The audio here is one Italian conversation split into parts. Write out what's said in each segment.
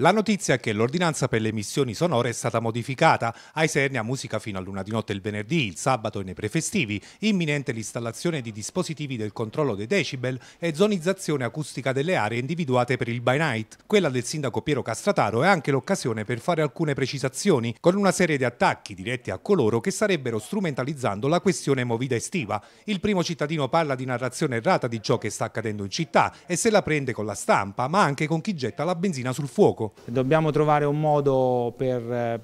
La notizia è che l'ordinanza per le emissioni sonore è stata modificata, ai Sernia musica fino a luna di notte il venerdì, il sabato e nei prefestivi, imminente l'installazione di dispositivi del controllo dei decibel e zonizzazione acustica delle aree individuate per il by night. Quella del sindaco Piero Castrataro è anche l'occasione per fare alcune precisazioni, con una serie di attacchi diretti a coloro che starebbero strumentalizzando la questione movida estiva. Il primo cittadino parla di narrazione errata di ciò che sta accadendo in città e se la prende con la stampa, ma anche con chi getta la benzina sul fuoco. Dobbiamo trovare un modo per, eh,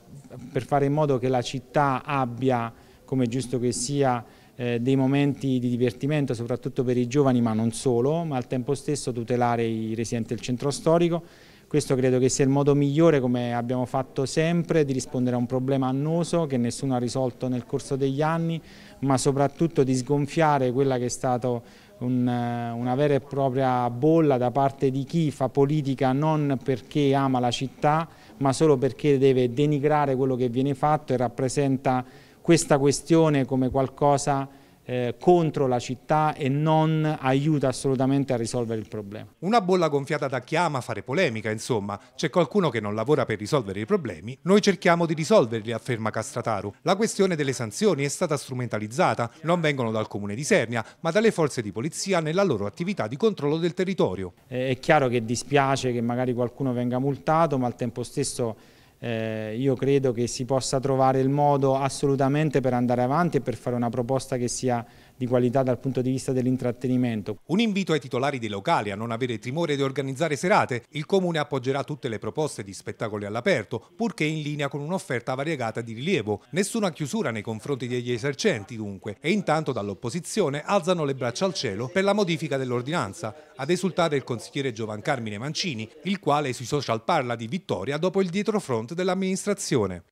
per fare in modo che la città abbia, come è giusto che sia, eh, dei momenti di divertimento soprattutto per i giovani ma non solo, ma al tempo stesso tutelare i residenti del centro storico. Questo credo che sia il modo migliore, come abbiamo fatto sempre, di rispondere a un problema annoso che nessuno ha risolto nel corso degli anni, ma soprattutto di sgonfiare quella che è stata un, eh, una vera e propria bolla da parte di chi fa politica non perché ama la città ma solo perché deve denigrare quello che viene fatto e rappresenta questa questione come qualcosa eh, contro la città e non aiuta assolutamente a risolvere il problema. Una bolla gonfiata da chi ama fare polemica, insomma, c'è qualcuno che non lavora per risolvere i problemi, noi cerchiamo di risolverli, afferma Castrataru. La questione delle sanzioni è stata strumentalizzata, non vengono dal comune di Sernia, ma dalle forze di polizia nella loro attività di controllo del territorio. Eh, è chiaro che dispiace che magari qualcuno venga multato, ma al tempo stesso eh, io credo che si possa trovare il modo assolutamente per andare avanti e per fare una proposta che sia di qualità dal punto di vista dell'intrattenimento. Un invito ai titolari dei locali a non avere timore di organizzare serate. Il Comune appoggerà tutte le proposte di spettacoli all'aperto, purché in linea con un'offerta variegata di rilievo. Nessuna chiusura nei confronti degli esercenti, dunque, e intanto dall'opposizione alzano le braccia al cielo per la modifica dell'ordinanza. Ad esultare il consigliere Giovan Carmine Mancini, il quale sui social parla di vittoria dopo il dietrofront dell'amministrazione.